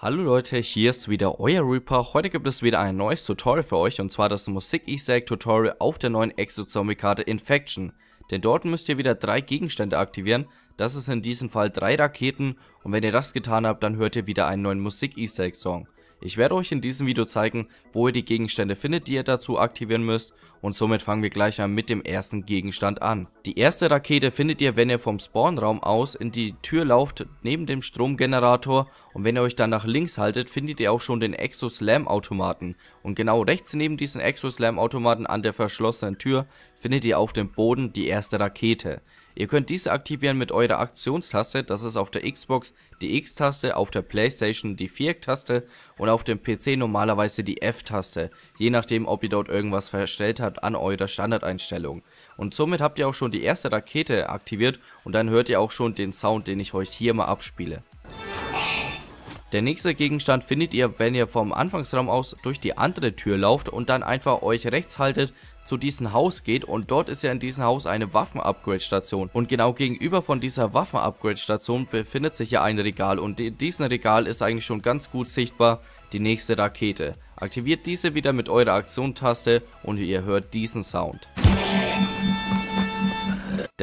Hallo Leute, hier ist wieder euer Reaper. Heute gibt es wieder ein neues Tutorial für euch und zwar das Musik Easter Egg Tutorial auf der neuen Exo-Zombie Karte Infection. Denn dort müsst ihr wieder drei Gegenstände aktivieren, das ist in diesem Fall drei Raketen und wenn ihr das getan habt, dann hört ihr wieder einen neuen Musik Easter Egg Song. Ich werde euch in diesem Video zeigen, wo ihr die Gegenstände findet, die ihr dazu aktivieren müsst und somit fangen wir gleich mal mit dem ersten Gegenstand an. Die erste Rakete findet ihr, wenn ihr vom Spawnraum aus in die Tür lauft, neben dem Stromgenerator und wenn ihr euch dann nach links haltet, findet ihr auch schon den Exoslam-Automaten und genau rechts neben diesen Exoslam-Automaten an der verschlossenen Tür findet ihr auf dem Boden die erste Rakete. Ihr könnt diese aktivieren mit eurer Aktionstaste, das ist auf der Xbox die X-Taste, auf der Playstation die Viereck-Taste und auf dem PC normalerweise die F-Taste, je nachdem ob ihr dort irgendwas verstellt habt an eurer Standardeinstellung. Und somit habt ihr auch schon die erste Rakete aktiviert und dann hört ihr auch schon den Sound, den ich euch hier mal abspiele. Der nächste Gegenstand findet ihr, wenn ihr vom Anfangsraum aus durch die andere Tür lauft und dann einfach euch rechts haltet, zu diesem Haus geht und dort ist ja in diesem Haus eine Waffen-Upgrade-Station. Und genau gegenüber von dieser Waffen-Upgrade-Station befindet sich ja ein Regal und in diesem Regal ist eigentlich schon ganz gut sichtbar die nächste Rakete. Aktiviert diese wieder mit eurer Aktion-Taste und ihr hört diesen Sound.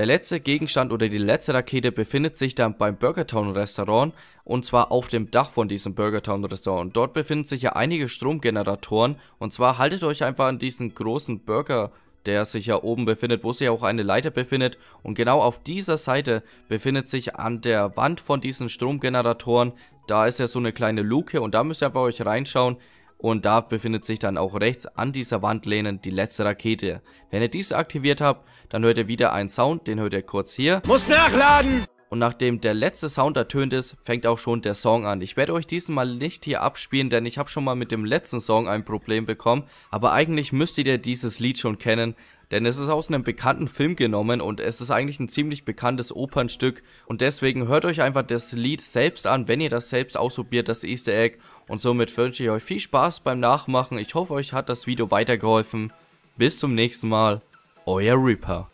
Der letzte Gegenstand oder die letzte Rakete befindet sich dann beim Burgertown Restaurant und zwar auf dem Dach von diesem Burgertown Restaurant. dort befinden sich ja einige Stromgeneratoren und zwar haltet euch einfach an diesen großen Burger der sich ja oben befindet, wo sich auch eine Leiter befindet. Und genau auf dieser Seite befindet sich an der Wand von diesen Stromgeneratoren, da ist ja so eine kleine Luke und da müsst ihr einfach euch reinschauen und da befindet sich dann auch rechts an dieser Wand lehnend die letzte Rakete. Wenn ihr diese aktiviert habt, dann hört ihr wieder einen Sound, den hört ihr kurz hier. Muss nachladen! Und nachdem der letzte Sound ertönt ist, fängt auch schon der Song an. Ich werde euch diesen mal nicht hier abspielen, denn ich habe schon mal mit dem letzten Song ein Problem bekommen. Aber eigentlich müsstet ihr dieses Lied schon kennen, denn es ist aus einem bekannten Film genommen und es ist eigentlich ein ziemlich bekanntes Opernstück. Und deswegen hört euch einfach das Lied selbst an, wenn ihr das selbst ausprobiert, das Easter Egg. Und somit wünsche ich euch viel Spaß beim Nachmachen. Ich hoffe, euch hat das Video weitergeholfen. Bis zum nächsten Mal, euer Reaper.